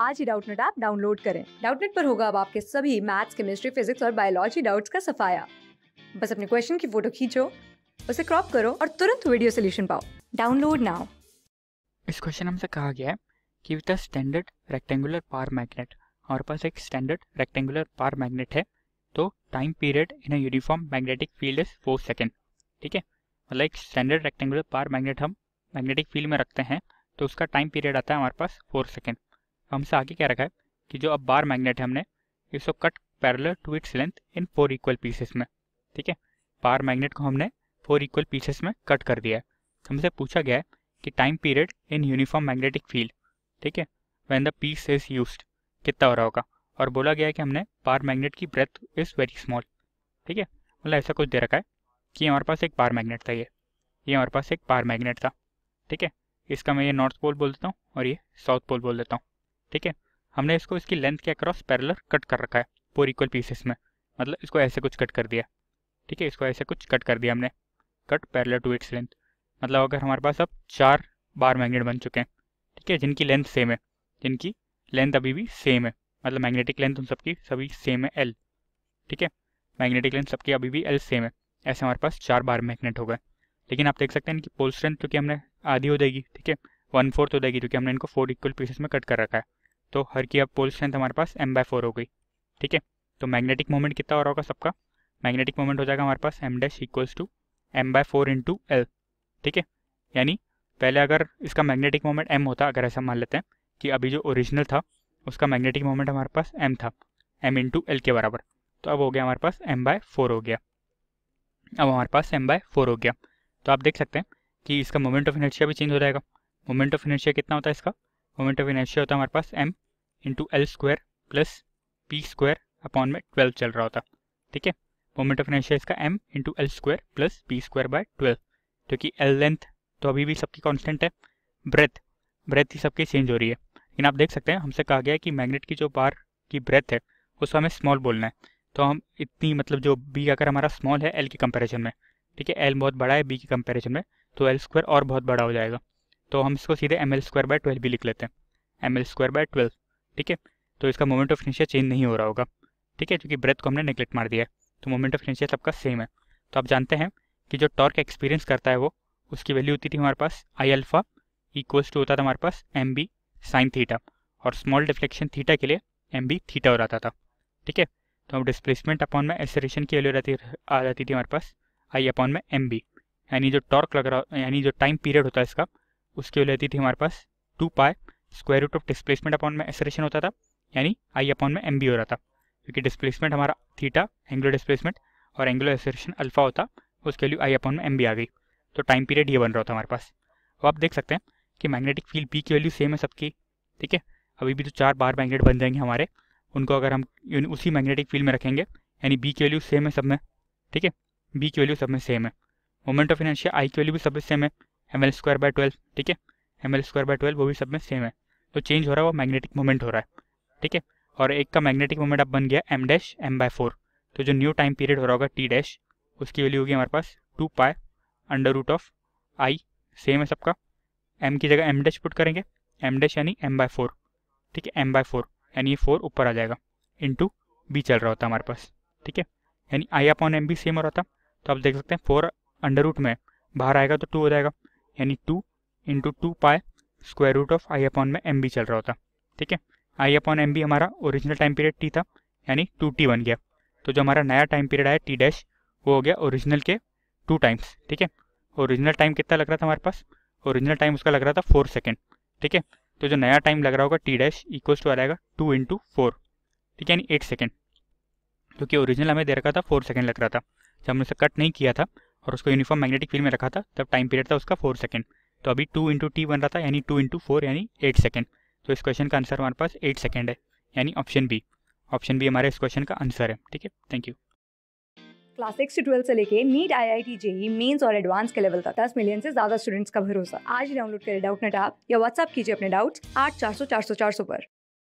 आज ही Doubtnut app download करें डाउटनेट पर होगा अब आपके सभी मैथ्स केमिस्ट्री फिजिक्स और बायोलॉजी डाउट्स का सफाया बस अपने क्वेश्चन की फोटो खींचो उसे क्रॉप करो और तुरंत वीडियो सोल्यूशन पाओ डाउनलोड नाउ इस क्वेश्चन हमसे कहा गया है कि with standard rectangular bar magnet हमारे पास एक स्टैंडर्ड रेक्टेंगुलर पार मैग्नेट है तो time period in a uniform magnetic field is four second ठीक है मतलब एक स्टैंडर्ड रेक्टेंगुलर पार मैग्नेट हम मैग्नेटिक फील्ड में रखते हैं तो उसका टाइम पीरियड आता है हमारे पास फोर सेकेंड हमसे आगे क्या रखा है कि जो अब बार मैग्नेट है हमने इसको cut parallel to its length in four equal pieces में ठीक है बार मैग्नेट को हमने फोर इक्वल पीसेस में कट कर दिया है हमसे पूछा गया है कि time period in uniform magnetic field ठीक है when the piece is use कितना हो रहा होगा और बोला गया है कि हमने बार मैग्नेट की ब्रेथ इज़ वेरी स्मॉल ठीक है मतलब ऐसा कुछ दे रखा है कि हमारे पास एक बार मैग्नेट था ये ये हमारे पास एक बार मैग्नेट था ठीक है इसका मैं ये नॉर्थ पोल बोल देता हूँ और ये साउथ पोल बोल देता हूँ ठीक है हमने इसको इसकी लेंथ के अक्रॉस पैरलर कट कर रखा है फोर इक्वल पीसेस में मतलब इसको ऐसे कुछ कट कर दिया ठीक है इसको ऐसे कुछ कट कर दिया हमने cut parallel to its length मतलब अगर हमारे पास अब चार बार मैग्नेट बन चुके हैं ठीक है जिनकी लेंथ सेम है जिनकी लेंथ अभी भी सेम है मतलब मैग्नेटिक लेंथ उन सबकी सभी सेम है एल ठीक है मैग्नेटिक लेंथ सबकी अभी भी एल सेम है ऐसे हमारे पास चार बार मैग्नेट हो गए लेकिन आप देख सकते हैं इनकी पोल स्ट्रेंथ क्योंकि हमने आधी हो जाएगी ठीक है वन फोर्थ हो जाएगी क्योंकि हमने इनको फोर इक्वल पीसेस में कट कर रखा है तो हर की अब पोल स्ट्रेंथ हमारे पास एम बाय फोर हो गई ठीक है तो मैग्नेटिक मोमेंट कितना हो रहा होगा सबका मैग्नेटिक मोमेंट हो जाएगा हमारे पास M dash equals to M by four into L ठीक है यानी पहले अगर इसका मैग्नेटिक मोमेंट एम होता अगर ऐसा मान लेते हैं कि अभी जो ओरिजिनल था उसका मैग्नेटिक मोमेंट हमारे पास एम था एम इंटू एल के बराबर तो अब हो गया हमारे पास एम बाय फोर हो गया अब हमारे पास एम बाय फोर हो गया तो आप देख सकते हैं कि इसका मोमेंट ऑफ एनर्जी भी चेंज हो जाएगा मोमेंट ऑफ इनर्शिया कितना होता है इसका मोमेंट ऑफ इनर्शिया होता है हमारे पास M into L square plus P square upon में ट्वेल्व चल रहा होता ठीक है मोमेंट ऑफ इनर्शिया इसका M into L square plus P square by twelve क्योंकि एल लेंथ तो अभी भी सबकी कॉन्स्टेंट है ब्रेथ ब्रेथ ही सबकी चेंज हो रही है लेकिन आप देख सकते हैं हमसे कहा गया है कि मैग्नेट की जो बार की ब्रेथ है उसको हमें स्मॉल बोलना है तो हम इतनी मतलब जो बी अगर हमारा स्मॉल है एल के कंपेरिजन में ठीक है एल बहुत बड़ा है बी के कंपेरिजन में तो एल स्क्वायर और बहुत बड़ा हो जाएगा तो हम इसको सीधे M L square by twelve भी लिख लेते हैं M L square by twelve ठीक है तो इसका मोमेंट ऑफ इनिशिया चेंज नहीं हो रहा होगा ठीक है क्योंकि ब्रेथ को हमने नेगलेक्ट मार दिया है तो मोमेंट ऑफ इनिशिया सबका सेम है तो आप जानते हैं कि जो टॉर्क एक्सपीरियंस करता है वो उसकी वैल्यू होती थी हमारे पास आई अल्फ़ा इक्वल्स टू होता था हमारे पास एम बी साइन थीटा और स्मॉल डिफ्लेक्शन थीटा के लिए एम बी थीटा हो रहा था ठीक है तो हम डिस्प्लेसमेंट अपॉन में एसरेशन की वैल्यू रहती आ जाती थी हमारे पास आई अपॉन में एम बी यानी जो टॉर्क लग रहा यानी जो टाइम पीरियड होता है इसका उसकी वैल्यू थी हमारे पास two pi square root of displacement upon में एसरेशन होता था यानी आई अपॉन में एम हो रहा था क्योंकि डिस्प्लेसमेंट हमारा थीटा एंगुलर डिस्प्लेसमेंट और एंगुलर एसरेशन अल्फा होता उसके वैल्यू आई अपॉन में एम आ गई तो टाइम पीरियड ये बन रहा था हमारे पास अब आप देख सकते हैं कि मैग्नेटिक फील्ड बी की वैल्यू सेम है सबकी ठीक है अभी भी तो चार बार मैग्नेट बन जाएंगे हमारे उनको अगर हम उसी मैग्नेटिक फील्ड में रखेंगे यानी बी की वैल्यू सेम है सब में ठीक है बी की वैल्यू सब में सेम है मोमेंट ऑफ इनर्शिया आई की वैल्यू भी सब में सेम है M L square by twelve ठीक है M L square by twelve वो भी सब में सेम है तो चेंज हो रहा है वो मैग्नेटिक मोमेंट हो रहा है ठीक है और एक का मैग्नेटिक मोमेंट अब बन गया M dash M by four तो जो न्यू टाइम पीरियड हो रहा होगा टी डैश उसकी वैल्यू होगी हमारे पास two pi under root of I same है सबका एम की जगह एम डैश पुट करेंगे एम डैश यानी एम बाय फोर ठीक है एम बाय फोर यानी ये फोर ऊपर आ जाएगा इंटू बी चल रहा होता हमारे पास ठीक है यानी आई अपॉन एम भी सेम हो रहा था तो आप देख सकते हैं फोर अंडर रूट में बाहर आएगा तो टू हो जाएगा यानी two into two pi square root of I upon में एम चल रहा होता ठीक है आई अपॉन एम हमारा ओरिजिनल टाइम पीरियड टी था यानी टू टी बन गया तो जो हमारा नया टाइम पीरियड आया टी डैश वो हो गया ओरिजिनल के टू टाइम्स ठीक है ओरिजिनल टाइम कितना लग रहा था हमारे पास ओरिजिनल टाइम उसका लग रहा था फोर सेकेंड ठीक है तो जो नया टाइम लग रहा होगा टी डैश इक्वल्स टू आ जाएगा टू इंटू फोर ठीक है यानी एट सेकेंड क्योंकि ओरिजिनल हमें दे रखा था फोर सेकेंड लग रहा था जब हमने उसे कट नहीं किया था और उसको यूनिफॉर्म मैग्नेटिक फील्ड में रखा था तब टाइम पीरियड था उसका फोर सेकंड तो अभी टू इंटू टी बन रहा था यानी टू इंटू फोर यानी एट सेकंड तो इस क्वेश्चन का आंसर हमारे पास एट सेकंड है यानी ऑप्शन बी ऑप्शन बी हमारे इस क्वेश्चन का आंसर है ठीक है थैंक यू क्लास सिक्स से ट्वेल्थ से लेके NEET I I T JEE Mains और एडवांस के लेवल तक दस मिलियन से ज्यादा स्टूडेंट्स का भरोसा आज डाउनलोड करें डाउट नेट आप या व्हाट्सअप कीजिए अपने डाउट्स आठ चार सौ चार सौ चार सौ पर